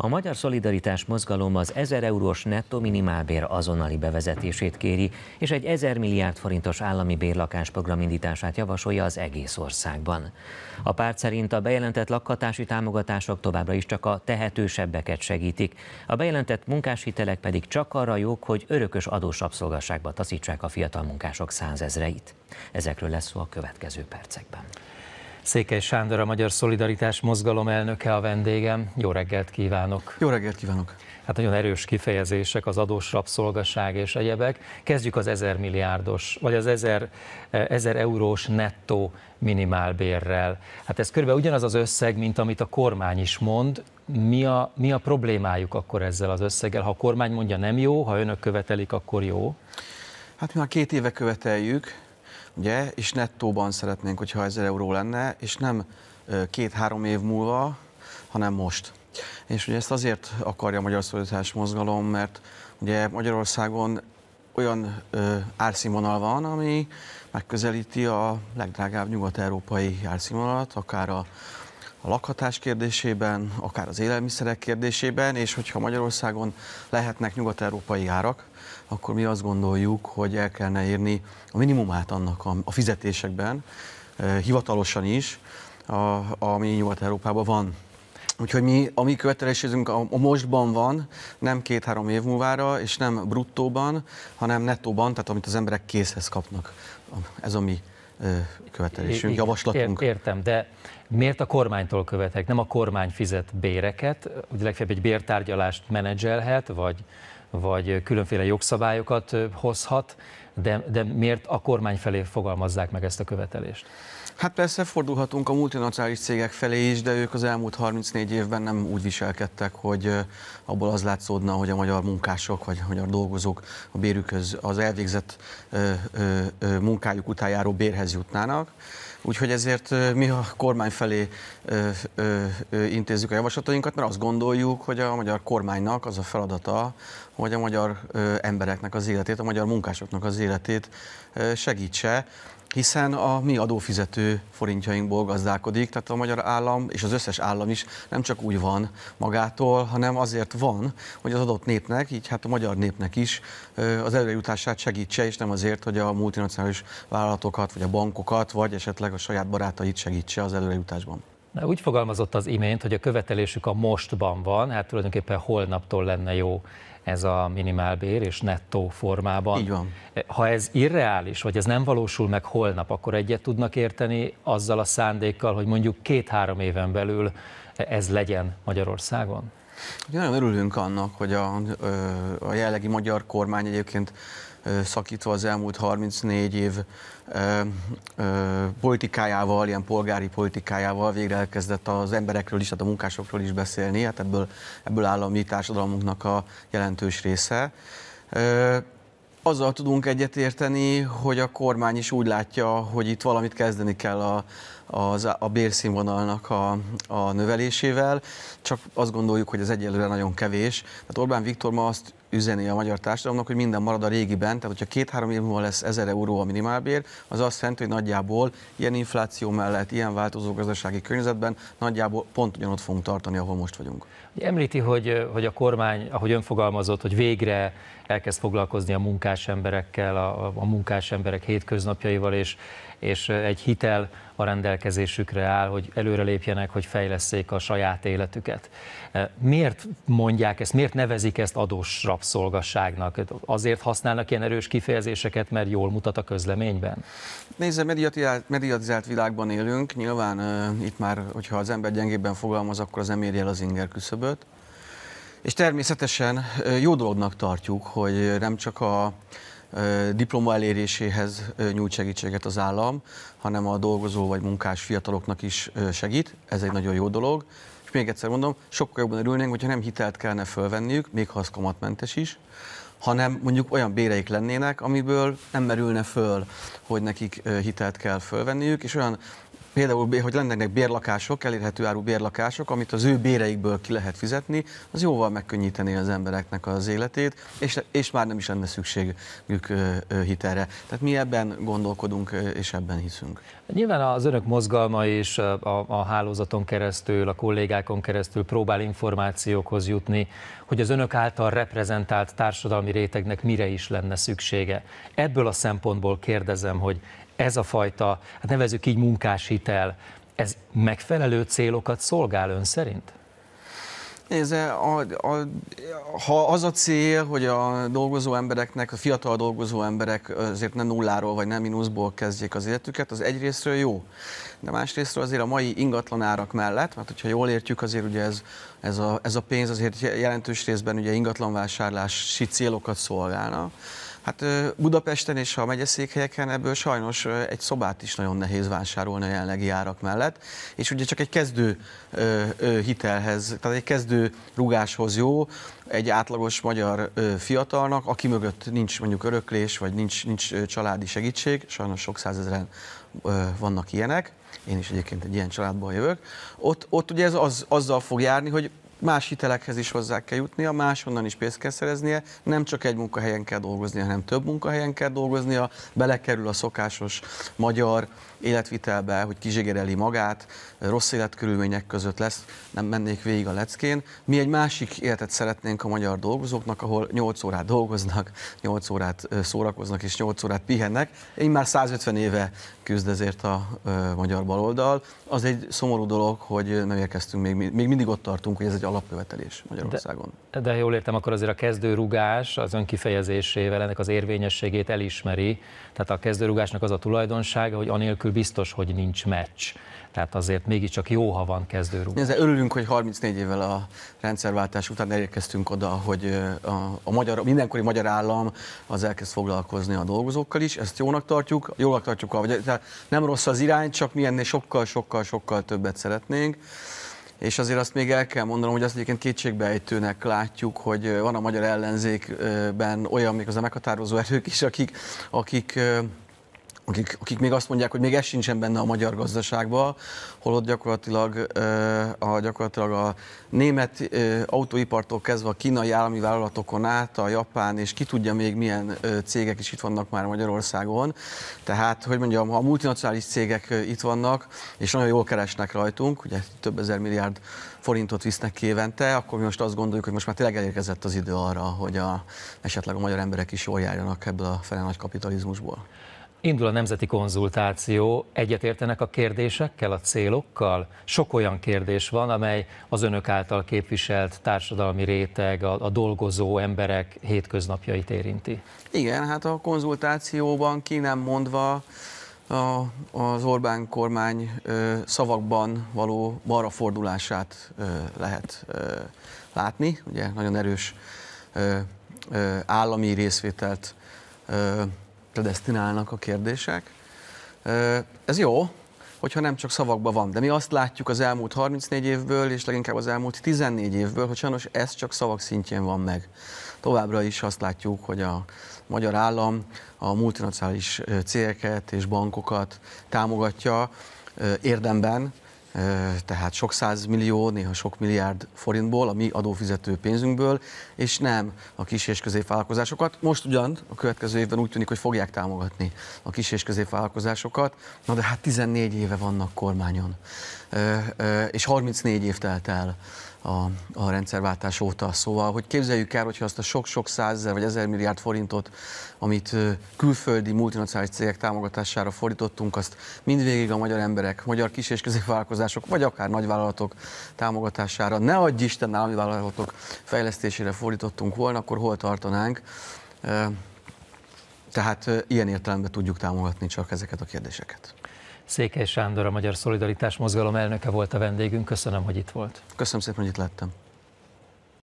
A Magyar Szolidaritás Mozgalom az 1000 eurós nettó minimálbér azonnali bevezetését kéri, és egy 1000 milliárd forintos állami bérlakásprogram indítását javasolja az egész országban. A párt szerint a bejelentett lakhatási támogatások továbbra is csak a tehetősebbeket segítik, a bejelentett munkáshitelek pedig csak arra jók, hogy örökös adós abszolgasságba taszítsák a fiatal munkások százezreit. Ezekről lesz szó a következő percekben. Székely Sándor, a Magyar Szolidaritás Mozgalom elnöke a vendégem. Jó reggelt kívánok! Jó reggelt kívánok! Hát nagyon erős kifejezések, az adós rabszolgaság és egyebek. Kezdjük az 1000 milliárdos, vagy az 1000, eh, ezer eurós nettó minimálbérrel. Hát ez körülbelül ugyanaz az összeg, mint amit a kormány is mond. Mi a, mi a problémájuk akkor ezzel az összeggel? Ha a kormány mondja nem jó, ha önök követelik, akkor jó? Hát mi már két éve követeljük, ugye, és nettóban szeretnénk, hogyha 1000 euró lenne, és nem két-három év múlva, hanem most. És ugye ezt azért akarja a Magyar Szolidaritás Mozgalom, mert ugye Magyarországon olyan ö, árszínvonal van, ami megközelíti a legdrágább nyugat-európai árszínvonalat, akár a a lakhatás kérdésében, akár az élelmiszerek kérdésében, és hogyha Magyarországon lehetnek nyugat-európai árak, akkor mi azt gondoljuk, hogy el kellene érni a minimumát annak a, fizetésekben, eh, hivatalosan is, a, ami Nyugat-Európában van. Úgyhogy mi, a mi követelésünk a, a mostban van, nem két-három év múlvára, és nem bruttóban, hanem nettóban, tehát amit az emberek készhez kapnak. Ez a mi követelésünk, javaslatunk. Értem, de miért a kormánytól követek? Nem a kormány fizet béreket, ugye legfeljebb egy bértárgyalást menedzselhet, vagy, vagy különféle jogszabályokat hozhat, de, de miért a kormány felé fogalmazzák meg ezt a követelést? Hát persze fordulhatunk a multinacionális cégek felé is, de ők az elmúlt 34 évben nem úgy viselkedtek, hogy abból az látszódna, hogy a magyar munkások vagy a magyar dolgozók a bérükhöz, az elvégzett munkájuk után járó bérhez jutnának Úgyhogy ezért mi a kormány felé ö, ö, ö, intézzük a javaslatainkat, mert azt gondoljuk, hogy a magyar kormánynak az a feladata, hogy a magyar ö, embereknek az életét, a magyar munkásoknak az életét ö, segítse hiszen a mi adófizető forintjainkból gazdálkodik, tehát a magyar állam és az összes állam is nem csak úgy van magától, hanem azért van, hogy az adott népnek, így hát a magyar népnek is az előrejutását segítse, és nem azért, hogy a multinacionális vállalatokat, vagy a bankokat, vagy esetleg esetleg a saját barátait segítse az előrejutásban? Úgy fogalmazott az imént, hogy a követelésük a mostban van, hát tulajdonképpen holnaptól lenne jó ez a minimálbér és nettó formában. Így van. Ha ez irreális, vagy ez nem valósul meg holnap, akkor egyet tudnak érteni azzal a szándékkal, hogy mondjuk két-három éven belül ez legyen Magyarországon? Nagyon örülünk annak, hogy a, a jellegi magyar kormány egyébként szakítva az elmúlt 34 év politikájával, ilyen polgári politikájával végre elkezdett az emberekről is, tehát a munkásokról is beszélni, hát ebből, ebből áll a mi társadalmunknak a jelentős része. Azzal tudunk egyetérteni, hogy a kormány is úgy látja, hogy itt valamit kezdeni kell a, a, a bérszínvonalnak a, a növelésével, csak azt gondoljuk, hogy ez egyelőre nagyon kevés. Hát Orbán Viktor ma azt üzeni a magyar társadalomnak, hogy minden marad a régiben, tehát hogyha két-három év múlva lesz 1000 euró a minimálbér, az azt jelenti, hogy nagyjából ilyen infláció mellett, ilyen változó gazdasági környezetben nagyjából pont ugyanott fogunk tartani, ahol most vagyunk. Említi, hogy, hogy a kormány, ahogy ön fogalmazott, hogy végre elkezd foglalkozni a munkás emberekkel, a, a munkás emberek hétköznapjaival, és, és egy hitel a rendelkezésükre áll, hogy előrelépjenek, hogy fejleszék a saját életüket. Miért mondják ezt, miért nevezik ezt adósra rabszolgasságnak? Azért használnak ilyen erős kifejezéseket, mert jól mutat a közleményben? Nézze, mediatizált, világban élünk, nyilván uh, itt már, hogyha az ember gyengébben fogalmaz, akkor az emérje el az inger küszöböt. És természetesen uh, jó dolognak tartjuk, hogy nem csak a diploma eléréséhez nyújt segítséget az állam, hanem a dolgozó vagy munkás fiataloknak is segít. Ez egy nagyon jó dolog. És még egyszer mondom, sokkal jobban örülnénk, hogyha nem hitelt kellene fölvenniük, még ha az kamatmentes is, hanem mondjuk olyan béreik lennének, amiből nem merülne föl, hogy nekik hitelt kell fölvenniük, és olyan például, hogy lennének bérlakások, elérhető áru bérlakások, amit az ő béreikből ki lehet fizetni, az jóval megkönnyítené az embereknek az életét, és, és már nem is lenne szükségük hitelre. Tehát mi ebben gondolkodunk, és ebben hiszünk. Nyilván az önök mozgalma és a, a hálózaton keresztül, a kollégákon keresztül próbál információkhoz jutni, hogy az önök által reprezentált társadalmi rétegnek mire is lenne szüksége. Ebből a szempontból kérdezem, hogy ez a fajta, hát nevezük így munkáshitel, ez megfelelő célokat szolgál ön szerint? Ez a, a, ha az a cél, hogy a dolgozó embereknek, a fiatal dolgozó emberek azért ne nulláról vagy nem mínuszból kezdjék az életüket, az egyrésztről jó. De másrésztről azért a mai ingatlan árak mellett, mert hát hogyha jól értjük, azért ugye ez, ez, a, ez a pénz azért jelentős részben ugye ingatlanvásárlási célokat szolgálna Hát Budapesten és a megyeszékhelyeken ebből sajnos egy szobát is nagyon nehéz vásárolni a jelenlegi árak mellett, és ugye csak egy kezdő hitelhez, tehát egy kezdő rugáshoz jó, egy átlagos magyar fiatalnak, aki mögött nincs mondjuk öröklés, vagy nincs, nincs családi segítség, sajnos sok százezren vannak ilyenek, én is egyébként egy ilyen családból jövök, ott, ott ugye ez az, azzal fog járni, hogy más hitelekhez is hozzá kell jutnia, máshonnan is pénzt kell szereznie, nem csak egy munkahelyen kell dolgoznia, hanem több munkahelyen kell dolgoznia, belekerül a szokásos magyar életvitelbe, hogy kizsigereli magát, rossz életkörülmények között lesz, nem mennék végig a leckén. Mi egy másik életet szeretnénk a magyar dolgozóknak, ahol 8 órát dolgoznak, 8 órát szórakoznak és 8 órát pihennek. Én már 150 éve küzd ezért a magyar baloldal. Az egy szomorú dolog, hogy nem érkeztünk még, még mindig ott tartunk, hogy ez egy alapkövetelés Magyarországon. De, de jól értem, akkor azért a kezdőrugás az önkifejezésével ennek az érvényességét elismeri. Tehát a kezdőrugásnak az a tulajdonsága, hogy anélkül biztos, hogy nincs meccs. Tehát azért mégiscsak jó, ha van kezdőrugás. Ezzel örülünk, hogy 34 évvel a rendszerváltás után elérkeztünk oda, hogy a, a magyar, a mindenkori magyar állam az elkezd foglalkozni a dolgozókkal is, ezt jónak tartjuk, jónak tartjuk, vagy, tehát nem rossz az irány, csak mi ennél sokkal, sokkal, sokkal többet szeretnénk és azért azt még el kell mondanom, hogy azt egyébként kétségbeejtőnek látjuk, hogy van a magyar ellenzékben olyan, még az a meghatározó erők is, akik, akik akik, akik még azt mondják, hogy még ez sincsen benne a magyar gazdaságban, holott gyakorlatilag, a, gyakorlatilag a német autóipartól kezdve a kínai állami vállalatokon át, a japán és ki tudja még milyen cégek is itt vannak már Magyarországon. Tehát, hogy mondjam, ha a multinacionális cégek itt vannak, és nagyon jól keresnek rajtunk, ugye több ezer milliárd forintot visznek ki évente, akkor mi most azt gondoljuk, hogy most már tényleg elérkezett az idő arra, hogy a, esetleg a magyar emberek is jól járjanak ebből a fele nagy kapitalizmusból. Indul a nemzeti konzultáció, egyetértenek a kérdésekkel, a célokkal? Sok olyan kérdés van, amely az önök által képviselt társadalmi réteg, a, a dolgozó emberek hétköznapjait érinti. Igen, hát a konzultációban ki nem mondva a, az Orbán kormány ö, szavakban való fordulását ö, lehet ö, látni. Ugye nagyon erős ö, ö, állami részvételt ö, predestinálnak a kérdések. Ez jó, hogyha nem csak szavakban van, de mi azt látjuk az elmúlt 34 évből, és leginkább az elmúlt 14 évből, hogy sajnos ez csak szavak szintjén van meg. Továbbra is azt látjuk, hogy a magyar állam a multinacionális cégeket és bankokat támogatja érdemben, tehát sok millió, néha sok milliárd forintból, a mi adófizető pénzünkből, és nem a kis és középvállalkozásokat. Most ugyan a következő évben úgy tűnik, hogy fogják támogatni a kis és középvállalkozásokat, na de hát 14 éve vannak kormányon, és 34 év telt el a, a rendszerváltás óta. Szóval, hogy képzeljük el, hogyha azt a sok-sok százezer vagy ezer milliárd forintot, amit külföldi multinacionális cégek támogatására fordítottunk, azt mindvégig a magyar emberek, magyar kis- és középvállalkozások, vagy akár nagyvállalatok támogatására, ne adj Isten állami vállalatok fejlesztésére fordítottunk volna, akkor hol tartanánk? Tehát ilyen értelemben tudjuk támogatni csak ezeket a kérdéseket. Székely Sándor, a Magyar Szolidaritás Mozgalom elnöke volt a vendégünk. Köszönöm, hogy itt volt. Köszönöm szépen, hogy itt láttam.